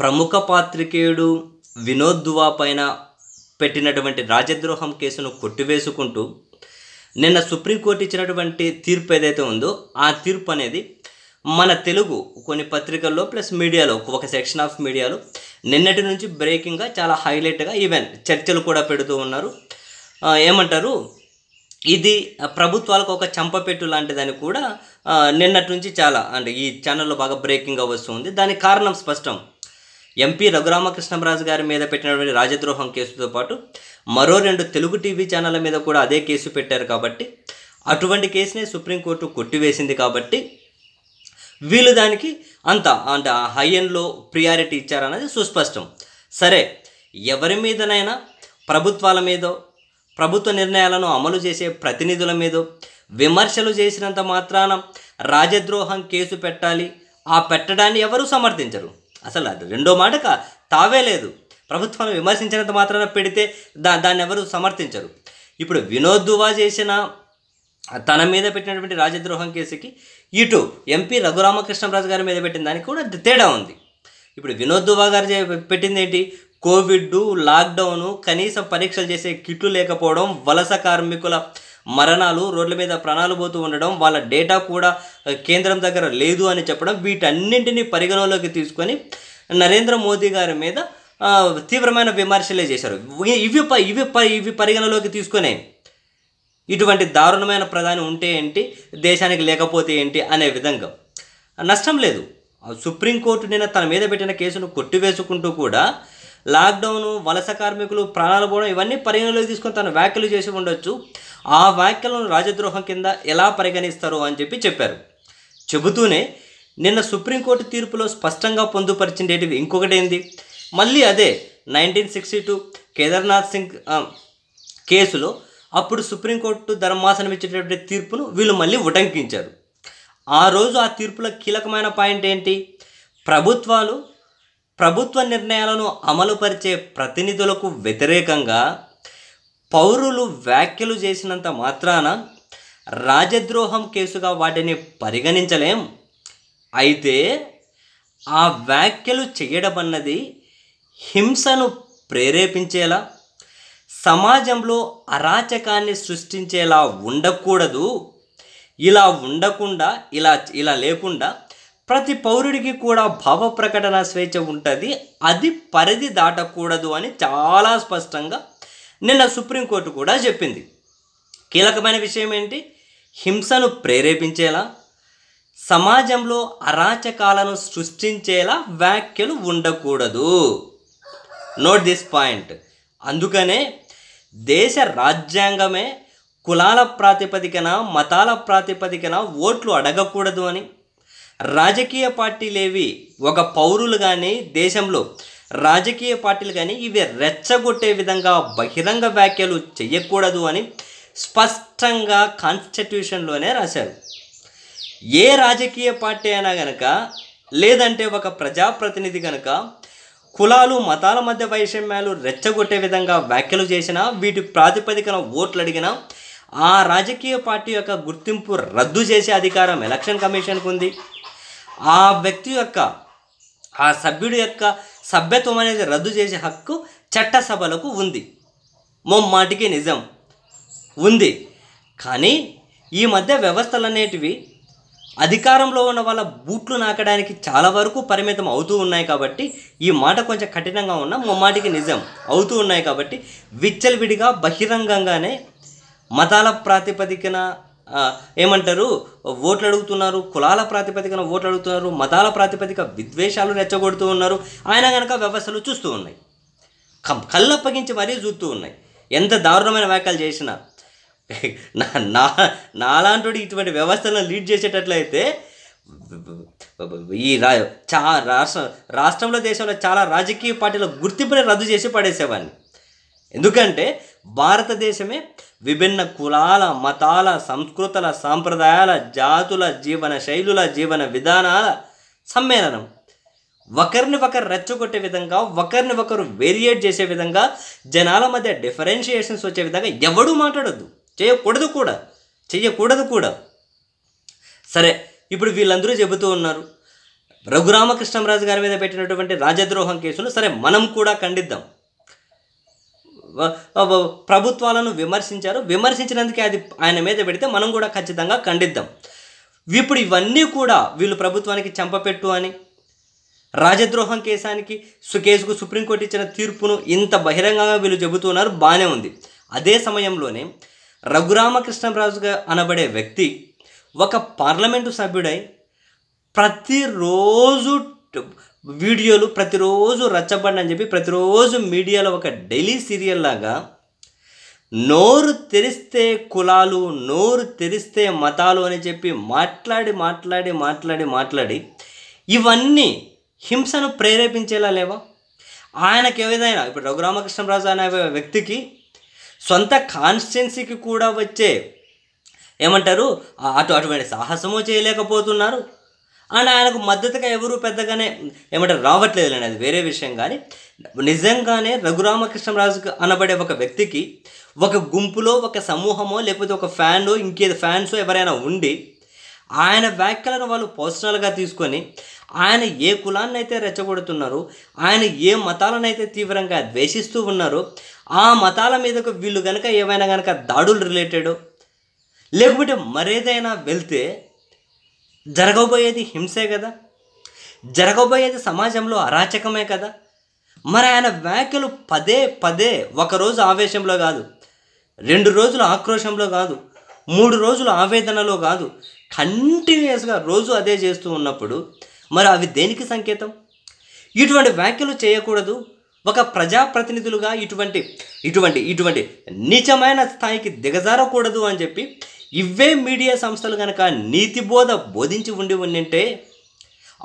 ప్రముఖ పాత్రికేయుడు వినోద్ దువా పైన పెట్టినటువంటి రాజద్రోహం కేసును కొట్టివేసుకుంటూ నిన్న సుప్రీంకోర్టు ఇచ్చినటువంటి తీర్పు ఏదైతే ఉందో ఆ తీర్పు అనేది మన తెలుగు కొన్ని పత్రికల్లో ప్లస్ మీడియాలో ఒక సెక్షన్ ఆఫ్ మీడియాలో నిన్నటి నుంచి బ్రేకింగ్గా చాలా హైలైట్గా ఈవెన్ చర్చలు కూడా పెడుతూ ఉన్నారు ఏమంటారు ఇది ప్రభుత్వాలకు ఒక చంపపెట్టు లాంటిదని కూడా నిన్నటి నుంచి చాలా అంటే ఈ ఛానల్లో బాగా బ్రేకింగ్గా వస్తుంది దానికి కారణం స్పష్టం ఎంపీ రఘురామకృష్ణరాజు గారి మీద పెట్టినటువంటి రాజద్రోహం కేసుతో పాటు మరో రెండు తెలుగు టీవీ ఛానళ్ళ మీద కూడా అదే కేసు పెట్టారు కాబట్టి అటువంటి కేసునే సుప్రీంకోర్టు కొట్టివేసింది కాబట్టి వీళ్ళు దానికి అంత అంటే హై ఎండ్లో ప్రియారిటీ ఇచ్చారన్నది సుస్పష్టం సరే ఎవరి మీదనైనా ప్రభుత్వాల మీదో ప్రభుత్వ నిర్ణయాలను అమలు చేసే ప్రతినిధుల మీదో విమర్శలు చేసినంత మాత్రాన రాజద్రోహం కేసు పెట్టాలి ఆ పెట్టడాన్ని ఎవరూ సమర్థించరు అసలు అది రెండో మాటక తావే లేదు ప్రభుత్వాన్ని విమర్శించినంత మాత్రాన పెడితే దా దాన్ని ఎవరు సమర్థించరు ఇప్పుడు వినోద్ దువా చేసిన తన మీద పెట్టినటువంటి రాజద్రోహం కేసుకి ఇటు ఎంపీ రఘురామకృష్ణరాజు గారి మీద పెట్టిన దానికి కూడా తేడా ఉంది ఇప్పుడు వినోద్ దువా గారు పెట్టింది ఏంటి కోవిడ్ లాక్డౌను కనీసం పరీక్షలు చేసే కిట్లు లేకపోవడం వలస కార్మికుల మరణాలు రోడ్ల మీద ప్రాణాలు పోతూ ఉండడం వాళ్ళ డేటా కూడా కేంద్రం దగ్గర లేదు అని చెప్పడం వీటన్నింటినీ పరిగణలోకి తీసుకొని నరేంద్ర మోదీ గారి మీద తీవ్రమైన విమర్శలే చేశారు ఇవి ఇవి ఇవి పరిగణలోకి తీసుకునే ఇటువంటి దారుణమైన ప్రధాని ఉంటే ఏంటి దేశానికి లేకపోతే ఏంటి అనే విధంగా నష్టం లేదు సుప్రీంకోర్టు నిన్న తన మీద పెట్టిన కేసును కొట్టివేసుకుంటూ కూడా లాక్డౌన్ వలస కార్మికులు ప్రాణాలు పోవడం ఇవన్నీ పరిగణలోకి తీసుకొని తను వ్యాఖ్యలు చేసి ఉండొచ్చు ఆ వ్యాఖ్యలను రాజద్రోహం కింద ఎలా పరిగణిస్తారు అని చెప్పి చెప్పారు చెబుతూనే నిన్న సుప్రీంకోర్టు తీర్పులో స్పష్టంగా పొందుపరిచిండేటివి ఇంకొకటి ఏంది మళ్ళీ అదే nineteen sixty two Kedarnath Singh కేసులో అప్పుడు సుప్రీంకోర్టు ధర్మాసనం ఇచ్చేటటువంటి తీర్పును వీళ్ళు మళ్ళీ ఉటంకించారు ఆ రోజు ఆ తీర్పులో కీలకమైన పాయింట్ ఏంటి ప్రభుత్వాలు ప్రభుత్వ నిర్ణయాలను అమలుపరిచే ప్రతినిధులకు వ్యతిరేకంగా పౌరులు వ్యాఖ్యలు చేసినంత మాత్రాన రాజద్రోహం కేసుగా వాటిని పరిగణించలేం అయితే ఆ వ్యాఖ్యలు చేయడం అన్నది హింసను ప్రేరేపించేలా సమాజంలో అరాచకాన్ని సృష్టించేలా ఉండకూడదు ఇలా ఉండకుండా ఇలా ఇలా లేకుండా ప్రతి పౌరుడికి కూడా భావ ప్రకటన స్వేచ్ఛ ఉంటుంది అది పరిధి దాటకూడదు అని చాలా స్పష్టంగా నిన్న సుప్రీంకోర్టు కూడా చెప్పింది కీలకమైన విషయం ఏంటి హింసను ప్రేరేపించేలా సమాజంలో అరాచకాలను సృష్టించేలా వ్యాఖ్యలు ఉండకూడదు నోట్ దిస్ పాయింట్ అందుకనే దేశ రాజ్యాంగమే కులాల ప్రాతిపదికన మతాల ప్రాతిపదికన ఓట్లు అడగకూడదు అని రాజకీయ పార్టీలేవి ఒక పౌరులు కానీ దేశంలో రాజకీయ పార్టీలు కానీ ఇవి రెచ్చగొట్టే విధంగా బహిరంగ వ్యాఖ్యలు చేయకూడదు అని స్పష్టంగా కాన్స్టిట్యూషన్లోనే రాశారు ఏ రాజకీయ పార్టీ అయినా కనుక లేదంటే ఒక ప్రజాప్రతినిధి కనుక కులాలు మతాల మధ్య వైషమ్యాలు రెచ్చగొట్టే విధంగా వ్యాఖ్యలు చేసినా వీటి ప్రాతిపదికన ఓట్లు అడిగినా ఆ రాజకీయ పార్టీ యొక్క గుర్తింపు రద్దు చేసే అధికారం ఎలక్షన్ కమిషన్కు ఉంది ఆ వ్యక్తి యొక్క ఆ సభ్యుడి యొక్క సభ్యత్వం అనేది రద్దు చేసే హక్కు చట్టసభలకు ఉంది మొమ్మాటికి నిజం ఉంది కానీ ఈ మధ్య వ్యవస్థలు అనేటివి అధికారంలో ఉన్న వాళ్ళ బూట్లు నాకడానికి చాలా వరకు పరిమితం అవుతూ ఉన్నాయి కాబట్టి ఈ మాట కొంచెం కఠినంగా ఉన్న మొమ్మాటికి నిజం అవుతూ ఉన్నాయి కాబట్టి విచ్చలవిడిగా బహిరంగంగానే మతాల ప్రాతిపదికన ఏమంటారు ఓట్లు అడుగుతున్నారు కులాల ప్రాతిపదికన ఓట్లు అడుగుతున్నారు మతాల ప్రాతిపదిక విద్వేషాలు రెచ్చగొడుతూ ఉన్నారు ఆయన కనుక వ్యవస్థలు చూస్తూ ఉన్నాయి కళ్ళప్పగించి మరీ చూస్తూ ఉన్నాయి ఎంత దారుణమైన వ్యాఖ్యలు చేసినా నా నాలాంటి ఇటువంటి వ్యవస్థలను లీడ్ చేసేటట్లయితే ఈ రా చా రాష్ట్ర రాష్ట్రంలో దేశంలో చాలా రాజకీయ పార్టీల గుర్తింపుని రద్దు చేసి పడేసేవాడిని ఎందుకంటే భారతదేశమే విభిన్న కులాల మతాల సంస్కృతుల సాంప్రదాయాల జాతుల జీవన శైలుల జీవన విధానాల సమ్మేళనం ఒకరిని ఒకరు రెచ్చగొట్టే విధంగా ఒకరిని ఒకరు వేరియేట్ చేసే విధంగా జనాల మధ్య డిఫరెన్షియేషన్స్ వచ్చే విధంగా ఎవడూ మాట్లాడద్దు చేయకూడదు కూడా చేయకూడదు కూడా సరే ఇప్పుడు వీళ్ళందరూ చెబుతూ ఉన్నారు రఘురామకృష్ణంరాజు గారి మీద పెట్టినటువంటి రాజద్రోహం కేసును సరే మనం కూడా ఖండిద్దాం ప్రభుత్వాలను విమర్శించారు విమర్శించినందుకే అది ఆయన మీద పెడితే మనం కూడా ఖచ్చితంగా ఖండిద్దాం ఇప్పుడు ఇవన్నీ కూడా వీళ్ళు ప్రభుత్వానికి చంపపెట్టు అని రాజద్రోహం కేసానికి కేసుకు సుప్రీంకోర్టు ఇచ్చిన తీర్పును ఇంత బహిరంగంగా వీళ్ళు చెబుతున్నారు బాగానే ఉంది అదే సమయంలోనే రఘురామకృష్ణరాజుగా అనబడే వ్యక్తి ఒక పార్లమెంటు సభ్యుడై ప్రతిరోజు వీడియోలు ప్రతిరోజు రచ్చబండి అని చెప్పి ప్రతిరోజు మీడియాలో ఒక డైలీ సీరియల్ లాగా నోరు తెరిస్తే కులాలు నోరు తెరిస్తే మతాలు అని చెప్పి మాట్లాడి మాట్లాడి మాట్లాడి మాట్లాడి ఇవన్నీ హింసను ప్రేరేపించేలా లేవా ఆయనకు ఏదైనా ఇప్పుడు రఘురామకృష్ణరాజు అనే వ్యక్తికి సొంత కాన్స్టిట్యున్సీకి కూడా వచ్చే ఏమంటారు అటు అటువంటి సాహసము చేయలేకపోతున్నారు అండ్ ఆయనకు మద్దతుగా ఎవరు పెద్దగానే ఏమంటే రావట్లేదు అనేది వేరే విషయం కానీ నిజంగానే రఘురామకృష్ణరాజుకు అనబడే ఒక వ్యక్తికి ఒక గుంపులో ఒక సమూహమో లేకపోతే ఒక ఫ్యాన్ ఇంకేదో ఫ్యాన్సో ఎవరైనా ఉండి ఆయన వ్యాఖ్యలను వాళ్ళు పర్సనల్గా తీసుకొని ఆయన ఏ కులాన్నైతే రెచ్చగొడుతున్నారో ఆయన ఏ మతాలనైతే తీవ్రంగా ద్వేషిస్తూ ఉన్నారో ఆ మతాల మీదకు వీళ్ళు కనుక ఏమైనా కనుక దాడులు రిలేటెడ్ లేకపోతే మరేదైనా వెళ్తే జరగబోయేది హింసే కదా జరగబోయేది సమాజంలో అరాచకమే కదా మరి ఆయన వ్యాఖ్యలు పదే పదే ఒకరోజు ఆవేశంలో కాదు రెండు రోజులు ఆక్రోశంలో కాదు మూడు రోజులు ఆవేదనలో కాదు కంటిన్యూస్గా రోజు అదే చేస్తూ ఉన్నప్పుడు మరి అవి దేనికి సంకేతం ఇటువంటి వ్యాఖ్యలు చేయకూడదు ఒక ప్రజాప్రతినిధులుగా ఇటువంటి ఇటువంటి ఇటువంటి నీచమైన స్థాయికి దిగజారకూడదు అని చెప్పి ఇవే మీడియా సంస్థలు కనుక నీతి బోధ బోధించి ఉండి ఉండింటే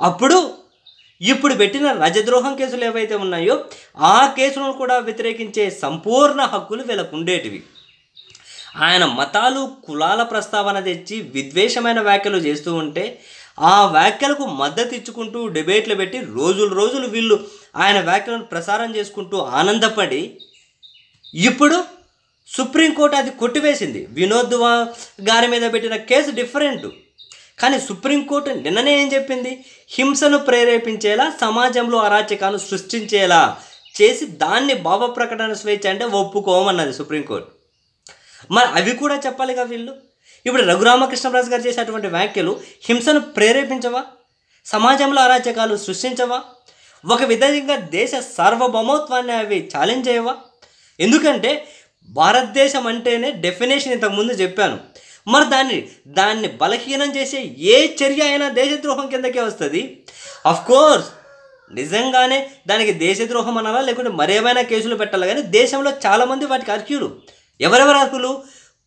అప్పుడు ఇప్పుడు పెట్టిన రజద్రోహం కేసులు ఏవైతే ఉన్నాయో ఆ కేసులను కూడా వ్యతిరేకించే సంపూర్ణ హక్కులు వీళ్ళకు ఉండేటివి ఆయన మతాలు కులాల ప్రస్తావన తెచ్చి విద్వేషమైన వ్యాఖ్యలు చేస్తూ ఉంటే ఆ వ్యాఖ్యలకు మద్దతు ఇచ్చుకుంటూ డిబేట్లు పెట్టి రోజులు రోజులు వీళ్ళు ఆయన వ్యాఖ్యలను ప్రసారం చేసుకుంటూ ఆనందపడి ఇప్పుడు సుప్రీంకోర్టు అది కొట్టివేసింది వినోద్ గారి మీద పెట్టిన కేసు డిఫరెంట్ కానీ సుప్రీంకోర్టు నిన్ననే ఏం చెప్పింది హింసను ప్రేరేపించేలా సమాజంలో అరాచకాలను సృష్టించేలా చేసి దాన్ని భావ ప్రకటన స్వేచ్ఛ అంటే ఒప్పుకోమన్నది సుప్రీంకోర్టు మరి అవి కూడా చెప్పాలిగా వీళ్ళు ఇప్పుడు రఘురామకృష్ణరాజు గారు చేసేటువంటి వ్యాఖ్యలు హింసను ప్రేరేపించవా సమాజంలో అరాచకాలు సృష్టించవా ఒక విధంగా దేశ సార్వభౌమత్వాన్ని అవి ఛాలెంజ్ చేయవా ఎందుకంటే భారతదేశం అంటేనే డెఫినేషన్ ఇంతకుముందు చెప్పాను మరి దాన్ని దాన్ని బలహీనం చేసే ఏ చర్య అయినా దేశద్రోహం కిందకే వస్తుంది కోర్స్ నిజంగానే దానికి దేశద్రోహం అనాలా లేకుంటే మరేమైనా కేసులు పెట్టాలి కానీ దేశంలో చాలామంది వాటికి అర్హ్యులు ఎవరెవరు అర్హులు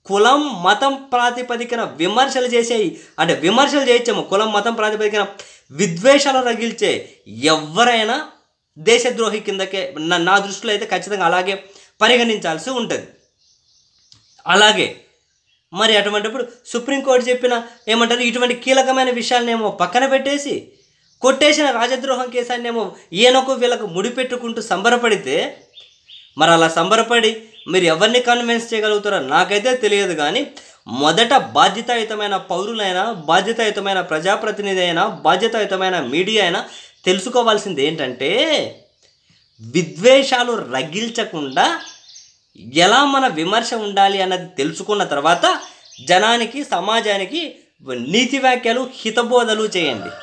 కులం మతం ప్రాతిపదికన విమర్శలు చేసే అంటే విమర్శలు చేయొచ్చాము కులం మతం ప్రాతిపదికన విద్వేషాలు రగిల్చే ఎవరైనా దేశద్రోహి కిందకే నా దృష్టిలో అయితే ఖచ్చితంగా అలాగే పరిగణించాల్సి ఉంటుంది అలాగే మరి అటువంటిప్పుడు సుప్రీంకోర్టు చెప్పిన ఏమంటారు ఇటువంటి కీలకమైన విషయాలనేమో పక్కన పెట్టేసి కొట్టేసిన రాజద్రోహం కేసాన్నేమో ఈయనకు వీళ్ళకు ముడిపెట్టుకుంటూ సంబరపడితే మరి అలా సంబరపడి మీరు ఎవరిని కన్విన్స్ చేయగలుగుతారో నాకైతే తెలియదు కానీ మొదట బాధ్యతాయుతమైన పౌరులైనా బాధ్యతాయుతమైన ప్రజాప్రతినిధి అయినా బాధ్యతాయుతమైన మీడియా అయినా తెలుసుకోవాల్సింది ఏంటంటే విద్వేషాలు రగిల్చకుండా ఎలా మన విమర్శ ఉండాలి అన్నది తెలుసుకున్న తర్వాత జనానికి సమాజానికి నీతి వ్యాఖ్యలు హితబోధలు చేయండి